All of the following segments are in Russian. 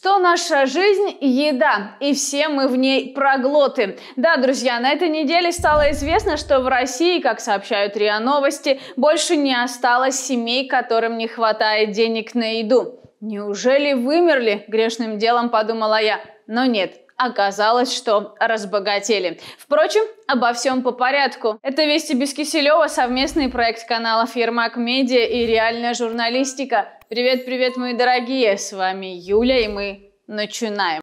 что наша жизнь – еда, и все мы в ней проглоты. Да, друзья, на этой неделе стало известно, что в России, как сообщают РИА Новости, больше не осталось семей, которым не хватает денег на еду. Неужели вымерли? Грешным делом подумала я. Но нет, оказалось, что разбогатели. Впрочем, обо всем по порядку. Это «Вести без Киселева», совместный проект каналов «Ермак Медиа» и «Реальная журналистика». Привет-привет, мои дорогие, с вами Юля, и мы начинаем.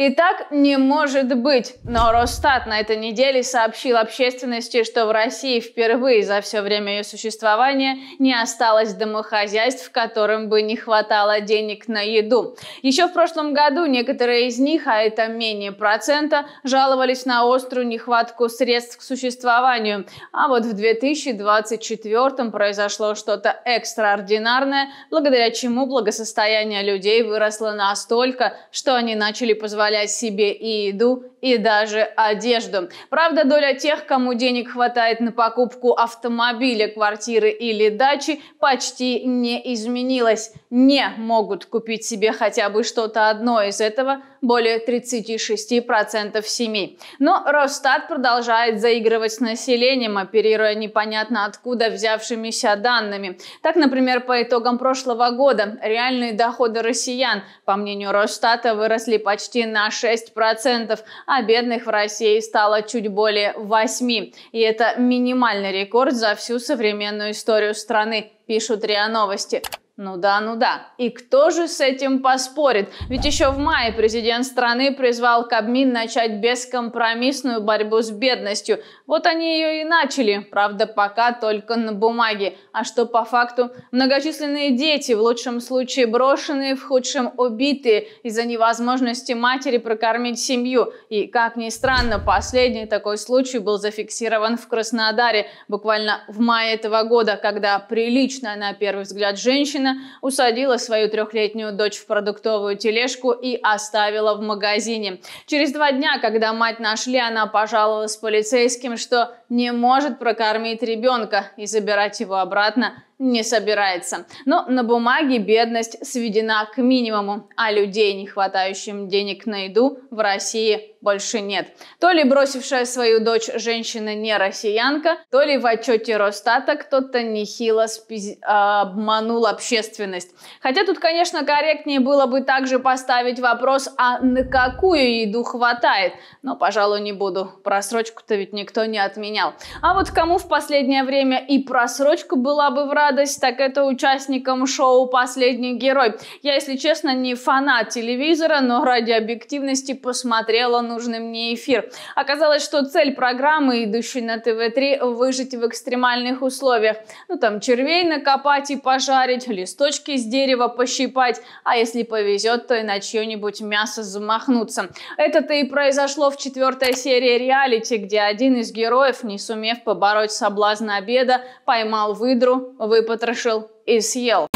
И так не может быть. Но Росстат на этой неделе сообщил общественности, что в России впервые за все время ее существования не осталось домохозяйств, которым бы не хватало денег на еду. Еще в прошлом году некоторые из них, а это менее процента, жаловались на острую нехватку средств к существованию. А вот в 2024 произошло что-то экстраординарное, благодаря чему благосостояние людей выросло настолько, что они начали позволять позволять себе и еду, и даже одежду. Правда, доля тех, кому денег хватает на покупку автомобиля, квартиры или дачи, почти не изменилась. Не могут купить себе хотя бы что-то одно из этого более 36% семей. Но Росстат продолжает заигрывать с населением, оперируя непонятно откуда взявшимися данными. Так, например, по итогам прошлого года реальные доходы россиян, по мнению Росстата, выросли почти на 6%, а бедных в России стало чуть более 8. И это минимальный рекорд за всю современную историю страны, пишут РИА Новости. Ну да, ну да. И кто же с этим поспорит? Ведь еще в мае президент страны призвал Кабмин начать бескомпромиссную борьбу с бедностью. Вот они ее и начали, правда, пока только на бумаге. А что по факту? Многочисленные дети, в лучшем случае брошенные, в худшем убитые из-за невозможности матери прокормить семью. И, как ни странно, последний такой случай был зафиксирован в Краснодаре буквально в мае этого года, когда приличная, на первый взгляд, женщина женщина усадила свою трехлетнюю дочь в продуктовую тележку и оставила в магазине. Через два дня, когда мать нашли, она пожаловалась полицейским, что не может прокормить ребенка и забирать его обратно не собирается. Но на бумаге бедность сведена к минимуму, а людей, не хватающим денег на еду, в России больше нет. То ли бросившая свою дочь женщина не россиянка, то ли в отчете Росстата кто-то нехило спиз... А, обманул общественность. Хотя тут, конечно, корректнее было бы также поставить вопрос, а на какую еду хватает. Но, пожалуй, не буду. Просрочку-то ведь никто не отменял выполнял. А вот кому в последнее время и просрочка была бы в радость, так это участникам шоу «Последний герой». Я, если честно, не фанат телевизора, но ради объективности посмотрела нужный мне эфир. Оказалось, что цель программы, идущей на ТВ-3, выжить в экстремальных условиях. Ну там червей накопать и пожарить, листочки с дерева пощипать, а если повезет, то и на чье-нибудь мясо замахнуться. Это-то и произошло в четвертой серии реалити, где один из героев, не сумев побороть соблазн обеда, поймал выдру, выпотрошил и съел.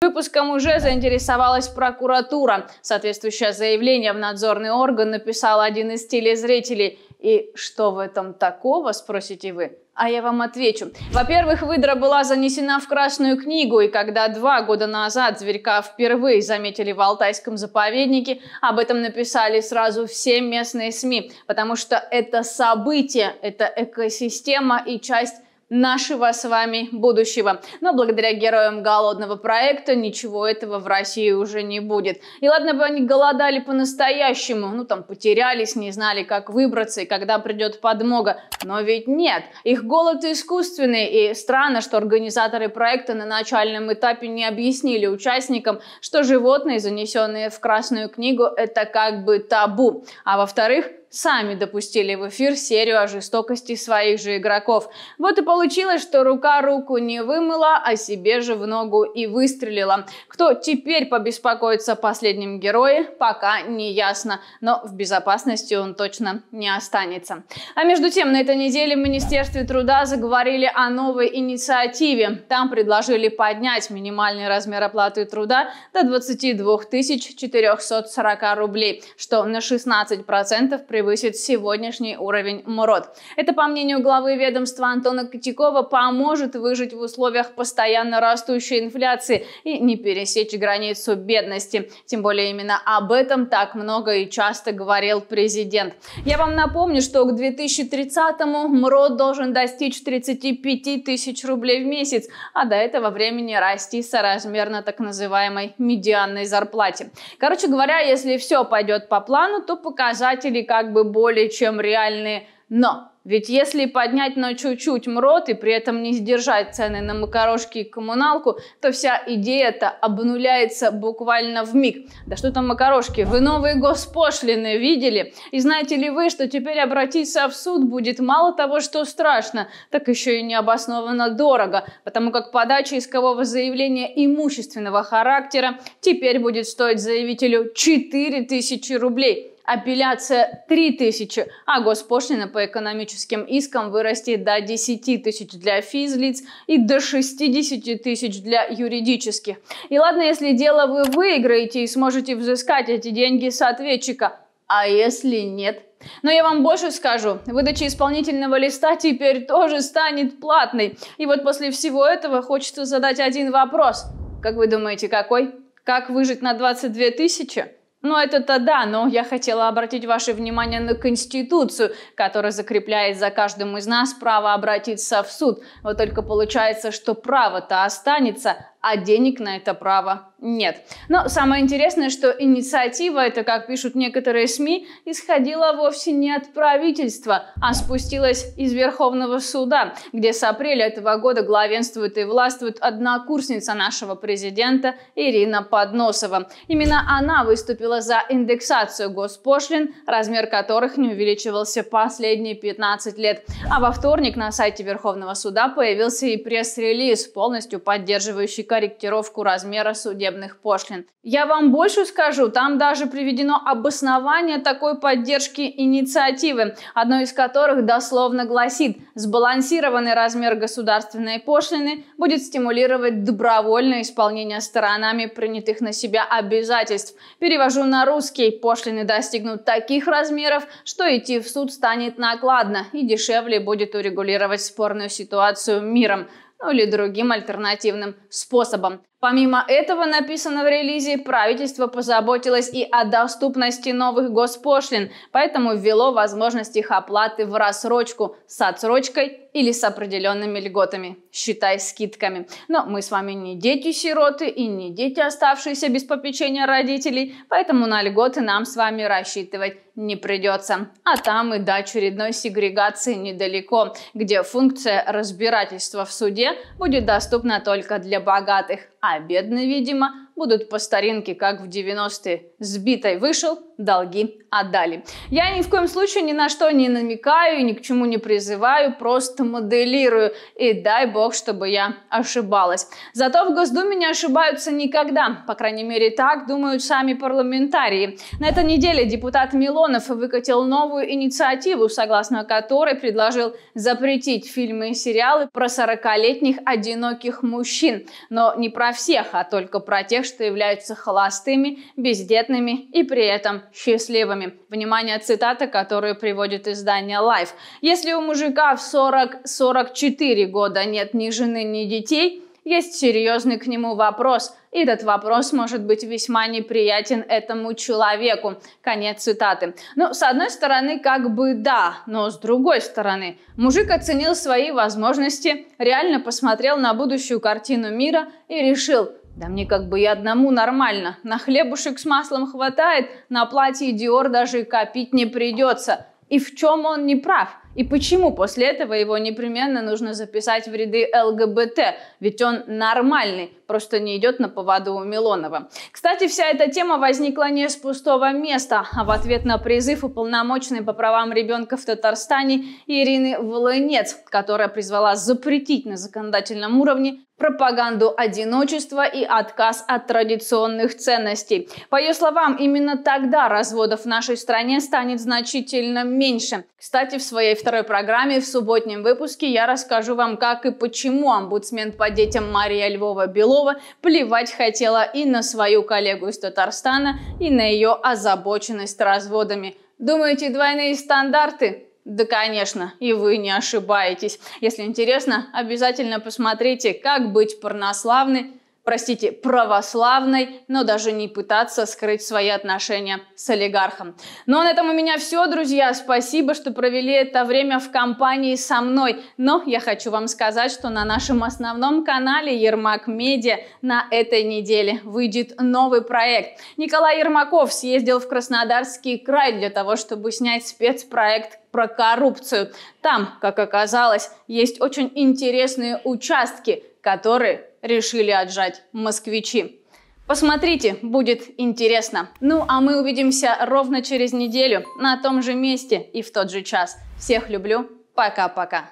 Выпуском уже заинтересовалась прокуратура. Соответствующее заявление в надзорный орган написал один из телезрителей. И что в этом такого, спросите вы? А я вам отвечу. Во-первых, выдра была занесена в Красную книгу, и когда два года назад зверька впервые заметили в Алтайском заповеднике, об этом написали сразу все местные СМИ, потому что это событие, это экосистема и часть нашего с вами будущего. Но благодаря героям голодного проекта ничего этого в России уже не будет. И ладно бы они голодали по-настоящему, ну там потерялись, не знали, как выбраться и когда придет подмога. Но ведь нет, их голод искусственный, и странно, что организаторы проекта на начальном этапе не объяснили участникам, что животные, занесенные в Красную книгу, это как бы табу. А во-вторых, сами допустили в эфир серию о жестокости своих же игроков. Вот и получилось, что рука руку не вымыла, а себе же в ногу и выстрелила. Кто теперь побеспокоится о последнем герое, пока не ясно, но в безопасности он точно не останется. А между тем, на этой неделе в Министерстве труда заговорили о новой инициативе. Там предложили поднять минимальный размер оплаты труда до 22 440 рублей, что на 16% превышает превысит сегодняшний уровень МРОД. Это, по мнению главы ведомства Антона Котякова, поможет выжить в условиях постоянно растущей инфляции и не пересечь границу бедности. Тем более именно об этом так много и часто говорил президент. Я вам напомню, что к 2030-му МРОД должен достичь 35 тысяч рублей в месяц, а до этого времени расти соразмерно так называемой медианной зарплате. Короче говоря, если все пойдет по плану, то показатели как бы более чем реальные «но». Ведь если поднять на чуть-чуть МРОТ и при этом не сдержать цены на макарошки и коммуналку, то вся идея-то обнуляется буквально в миг. Да что там макарошки, вы новые госпошлины видели? И знаете ли вы, что теперь обратиться в суд будет мало того, что страшно, так еще и необоснованно дорого, потому как подача искового заявления имущественного характера теперь будет стоить заявителю 4000 рублей апелляция 3 тысячи, а госпошлина по экономическим искам вырастет до 10 тысяч для физлиц и до 60 тысяч для юридических. И ладно, если дело вы выиграете и сможете взыскать эти деньги с ответчика, а если нет – но я вам больше скажу, выдача исполнительного листа теперь тоже станет платной. И вот после всего этого хочется задать один вопрос. Как вы думаете, какой? Как выжить на 22 тысячи? Но ну, это-то да, но я хотела обратить ваше внимание на Конституцию, которая закрепляет за каждым из нас право обратиться в суд. Вот только получается, что право-то останется, а денег на это право нет. Но самое интересное, что инициатива, это как пишут некоторые СМИ, исходила вовсе не от правительства, а спустилась из Верховного суда, где с апреля этого года главенствует и властвует однокурсница нашего президента Ирина Подносова. Именно она выступила за индексацию госпошлин, размер которых не увеличивался последние 15 лет. А во вторник на сайте Верховного суда появился и пресс-релиз, полностью поддерживающий корректировку размера судебных пошлин. Я вам больше скажу, там даже приведено обоснование такой поддержки инициативы, одно из которых дословно гласит «сбалансированный размер государственной пошлины будет стимулировать добровольное исполнение сторонами принятых на себя обязательств». Перевожу на русский «пошлины достигнут таких размеров, что идти в суд станет накладно и дешевле будет урегулировать спорную ситуацию миром». Ну, или другим альтернативным способом. Помимо этого написано в релизе, правительство позаботилось и о доступности новых госпошлин, поэтому ввело возможность их оплаты в рассрочку с отсрочкой или с определенными льготами, считай скидками. Но мы с вами не дети-сироты и не дети, оставшиеся без попечения родителей, поэтому на льготы нам с вами рассчитывать не придется. А там и до очередной сегрегации недалеко, где функция разбирательства в суде будет доступна только для богатых а бедный, видимо, будут по старинке, как в 90-е. Сбитой вышел, долги отдали. Я ни в коем случае ни на что не намекаю, ни к чему не призываю, просто моделирую. И дай бог, чтобы я ошибалась. Зато в Госдуме не ошибаются никогда. По крайней мере, так думают сами парламентарии. На этой неделе депутат Милонов выкатил новую инициативу, согласно которой предложил запретить фильмы и сериалы про 40-летних одиноких мужчин. Но не про всех, а только про тех, тех, что являются холостыми, бездетными и при этом счастливыми. Внимание, цитата, которую приводит издание Life. Если у мужика в 40-44 года нет ни жены, ни детей – есть серьезный к нему вопрос, и этот вопрос может быть весьма неприятен этому человеку. Конец цитаты. Ну, с одной стороны, как бы да, но с другой стороны, мужик оценил свои возможности, реально посмотрел на будущую картину мира и решил, да мне как бы и одному нормально. На хлебушек с маслом хватает, на платье Диор даже и копить не придется. И в чем он не прав? И почему после этого его непременно нужно записать в ряды ЛГБТ? Ведь он нормальный, просто не идет на поводу у Милонова. Кстати, вся эта тема возникла не с пустого места, а в ответ на призыв уполномоченной по правам ребенка в Татарстане Ирины Волынец, которая призвала запретить на законодательном уровне пропаганду одиночества и отказ от традиционных ценностей. По ее словам, именно тогда разводов в нашей стране станет значительно меньше. Кстати, в своей второй программе в субботнем выпуске я расскажу вам, как и почему омбудсмен по детям Мария Львова-Белова плевать хотела и на свою коллегу из Татарстана, и на ее озабоченность разводами. Думаете, двойные стандарты? Да, конечно, и вы не ошибаетесь. Если интересно, обязательно посмотрите «Как быть порнославной» простите, православной, но даже не пытаться скрыть свои отношения с олигархом. Ну а на этом у меня все, друзья. Спасибо, что провели это время в компании со мной. Но я хочу вам сказать, что на нашем основном канале Ермак Медиа на этой неделе выйдет новый проект. Николай Ермаков съездил в Краснодарский край для того, чтобы снять спецпроект про коррупцию. Там, как оказалось, есть очень интересные участки, которые решили отжать москвичи. Посмотрите, будет интересно. Ну а мы увидимся ровно через неделю на том же месте и в тот же час. Всех люблю. Пока-пока.